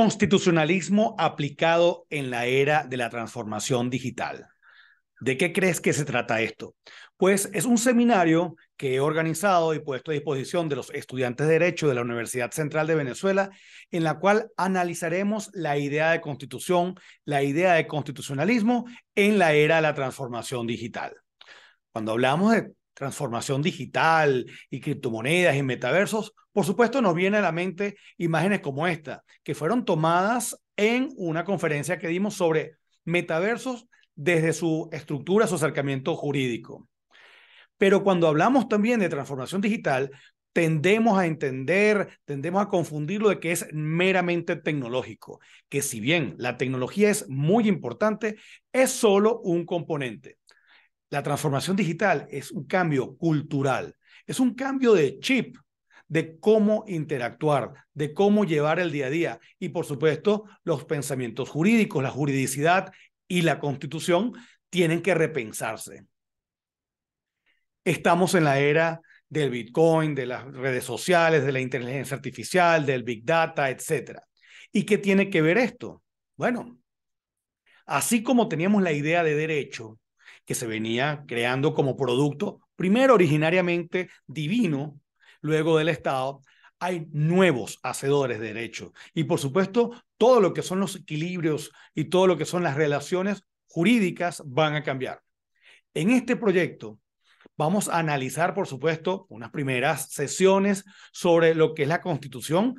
Constitucionalismo aplicado en la era de la transformación digital. ¿De qué crees que se trata esto? Pues es un seminario que he organizado y puesto a disposición de los estudiantes de Derecho de la Universidad Central de Venezuela, en la cual analizaremos la idea de constitución, la idea de constitucionalismo en la era de la transformación digital. Cuando hablamos de transformación digital y criptomonedas y metaversos, por supuesto nos viene a la mente imágenes como esta, que fueron tomadas en una conferencia que dimos sobre metaversos desde su estructura, su acercamiento jurídico. Pero cuando hablamos también de transformación digital, tendemos a entender, tendemos a confundirlo de que es meramente tecnológico, que si bien la tecnología es muy importante, es solo un componente. La transformación digital es un cambio cultural, es un cambio de chip, de cómo interactuar, de cómo llevar el día a día y por supuesto los pensamientos jurídicos, la juridicidad y la constitución tienen que repensarse. Estamos en la era del Bitcoin, de las redes sociales, de la inteligencia artificial, del Big Data, etc. ¿Y qué tiene que ver esto? Bueno, así como teníamos la idea de derecho, que se venía creando como producto, primero originariamente divino, luego del Estado, hay nuevos hacedores de derecho. Y por supuesto, todo lo que son los equilibrios y todo lo que son las relaciones jurídicas van a cambiar. En este proyecto vamos a analizar, por supuesto, unas primeras sesiones sobre lo que es la constitución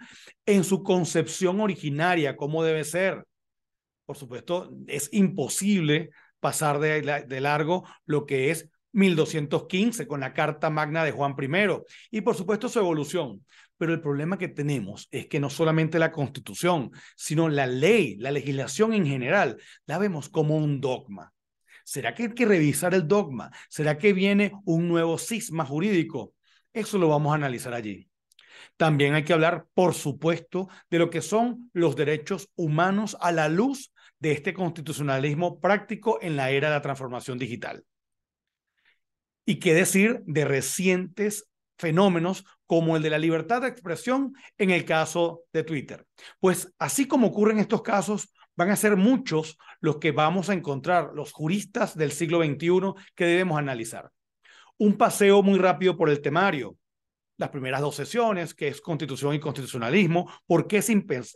en su concepción originaria, cómo debe ser. Por supuesto, es imposible pasar de, largo lo que es 1215 con la Carta Magna de Juan I y por supuesto su evolución. Pero el problema que tenemos es que no solamente la Constitución, sino la ley, la legislación en general, la vemos como un dogma. ¿Será que hay que revisar el dogma? ¿Será que viene un nuevo cisma jurídico? Eso lo vamos a analizar allí. También hay que hablar, por supuesto, de lo que son los derechos humanos a la luz de este constitucionalismo práctico en la era de la transformación digital. Y qué decir de recientes fenómenos como el de la libertad de expresión en el caso de Twitter. Pues así como ocurren estos casos, van a ser muchos los que vamos a encontrar, los juristas del siglo XXI que debemos analizar. Un paseo muy rápido por el temario las primeras dos sesiones, que es constitución y constitucionalismo, por qué es,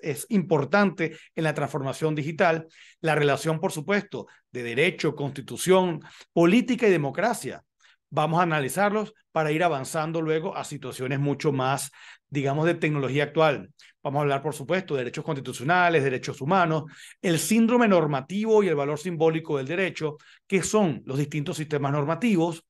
es, importante en la transformación digital, la relación, por supuesto, de derecho, constitución, política y democracia. Vamos a analizarlos para ir avanzando luego a situaciones mucho más, digamos, de tecnología actual. Vamos a hablar, por supuesto, de derechos constitucionales, derechos humanos, el síndrome normativo y el valor simbólico del derecho, que son los distintos sistemas normativos,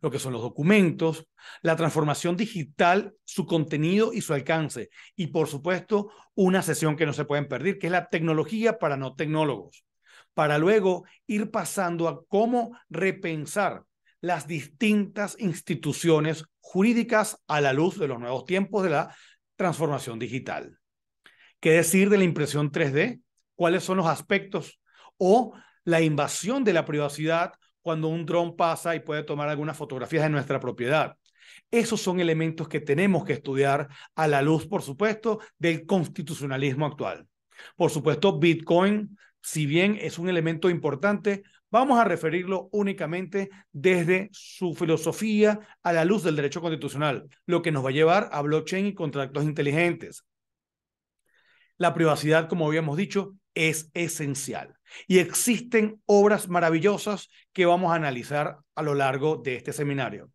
lo que son los documentos, la transformación digital, su contenido y su alcance. Y por supuesto, una sesión que no se pueden perder, que es la tecnología para no tecnólogos, para luego ir pasando a cómo repensar las distintas instituciones jurídicas a la luz de los nuevos tiempos de la transformación digital. ¿Qué decir de la impresión 3D? ¿Cuáles son los aspectos? O la invasión de la privacidad cuando un dron pasa y puede tomar algunas fotografías de nuestra propiedad. Esos son elementos que tenemos que estudiar a la luz, por supuesto, del constitucionalismo actual. Por supuesto, Bitcoin, si bien es un elemento importante, vamos a referirlo únicamente desde su filosofía a la luz del derecho constitucional, lo que nos va a llevar a blockchain y contratos inteligentes la privacidad, como habíamos dicho, es esencial. Y existen obras maravillosas que vamos a analizar a lo largo de este seminario.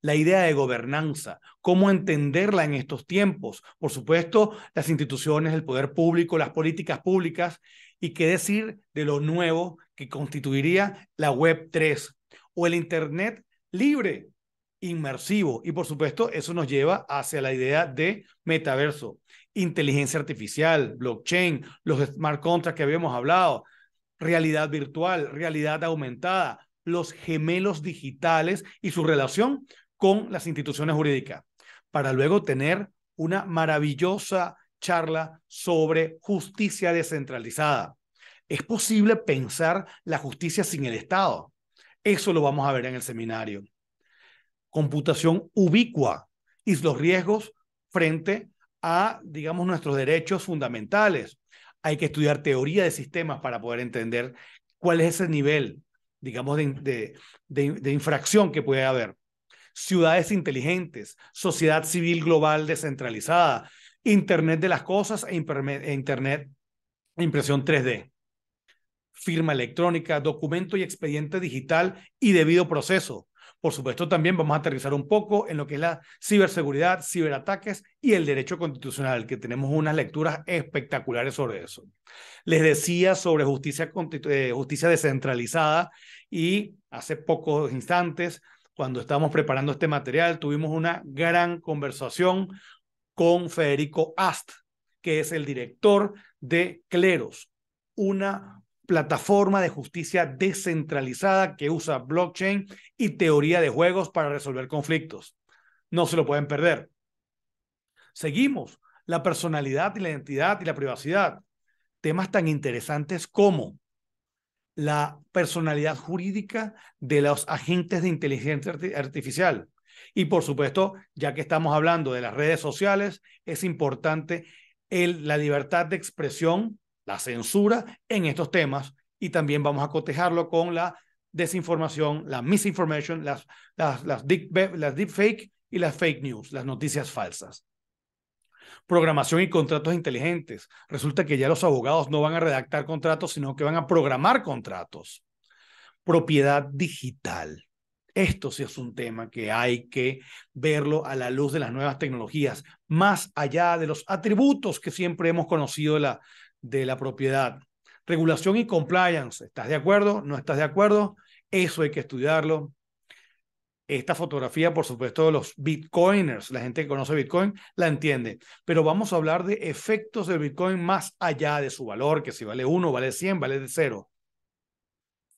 La idea de gobernanza, cómo entenderla en estos tiempos. Por supuesto, las instituciones, el poder público, las políticas públicas y qué decir de lo nuevo que constituiría la Web 3 o el Internet libre, inmersivo. Y por supuesto, eso nos lleva hacia la idea de metaverso, inteligencia artificial, blockchain, los smart contracts que habíamos hablado, realidad virtual, realidad aumentada, los gemelos digitales y su relación con las instituciones jurídicas, para luego tener una maravillosa charla sobre justicia descentralizada. Es posible pensar la justicia sin el Estado. Eso lo vamos a ver en el seminario. Computación ubicua y los riesgos frente a a, digamos, nuestros derechos fundamentales. Hay que estudiar teoría de sistemas para poder entender cuál es ese nivel, digamos, de, infracción que puede haber. Ciudades inteligentes, sociedad civil global descentralizada, Internet de las cosas e, e Internet impresión 3D, firma electrónica, documento y expediente digital y debido proceso, por supuesto, también vamos a aterrizar un poco en lo que es la ciberseguridad, ciberataques y el derecho constitucional, que tenemos unas lecturas espectaculares sobre eso. Les decía sobre justicia, eh, justicia descentralizada y hace pocos instantes, cuando estábamos preparando este material, tuvimos una gran conversación con Federico Ast, que es el director de Cleros, una plataforma de justicia descentralizada que usa blockchain y teoría de juegos para resolver conflictos. No se lo pueden perder. Seguimos la personalidad y la identidad y la privacidad. Temas tan interesantes como la personalidad jurídica de los agentes de inteligencia artificial. Y por supuesto, ya que estamos hablando de las redes sociales, es importante la libertad de expresión la censura en estos temas y también vamos a cotejarlo con la desinformación, la misinformation, las, las, las, deep, las y las fake news, las noticias falsas. Programación y contratos inteligentes. Resulta que ya los abogados no van a redactar contratos, sino que van a programar contratos. Propiedad digital. Esto sí es un tema que hay que verlo a la luz de las nuevas tecnologías, más allá de los atributos que siempre hemos conocido de la, de la propiedad. Regulación y compliance. ¿Estás de acuerdo? ¿No estás de acuerdo? Eso hay que estudiarlo. Esta fotografía, por supuesto, de los bitcoiners, la gente que conoce Bitcoin, la entiende. Pero vamos a hablar de efectos del Bitcoin más allá de su valor, que si vale 1, vale 100, vale cero.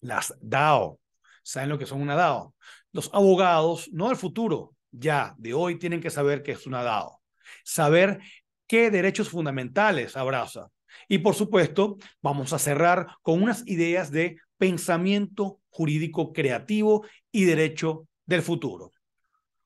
Las DAO. ¿Saben lo que son una DAO? Los abogados, no del futuro, ya de hoy tienen que saber qué es una DAO. Saber qué derechos fundamentales abraza. Y por supuesto, vamos a cerrar con unas ideas de pensamiento jurídico creativo y derecho del futuro.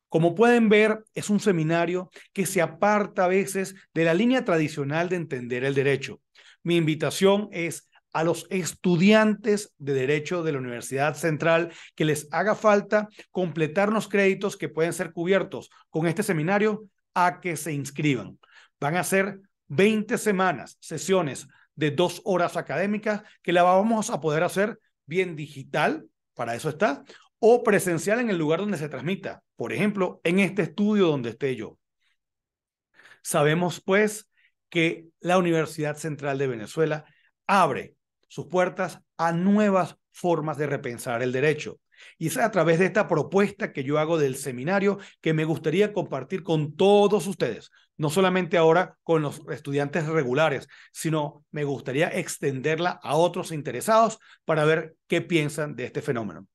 Como pueden ver, es un seminario que se aparta a veces de la línea tradicional de entender el derecho. Mi invitación es a los estudiantes de Derecho de la Universidad Central que les haga falta completar los créditos que pueden ser cubiertos con este seminario a que se inscriban. Van a ser 20 semanas, sesiones de dos horas académicas que la vamos a poder hacer bien digital, para eso está, o presencial en el lugar donde se transmita, por ejemplo, en este estudio donde esté yo. Sabemos, pues, que la Universidad Central de Venezuela abre sus puertas a nuevas formas de repensar el derecho. Y es a través de esta propuesta que yo hago del seminario que me gustaría compartir con todos ustedes, no solamente ahora con los estudiantes regulares, sino me gustaría extenderla a otros interesados para ver qué piensan de este fenómeno.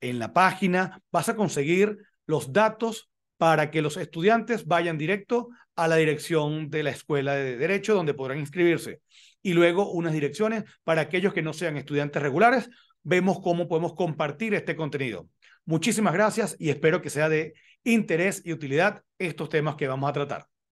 En la página vas a conseguir los datos para que los estudiantes vayan directo a la dirección de la Escuela de Derecho donde podrán inscribirse y luego unas direcciones para aquellos que no sean estudiantes regulares vemos cómo podemos compartir este contenido. Muchísimas gracias y espero que sea de interés y utilidad estos temas que vamos a tratar.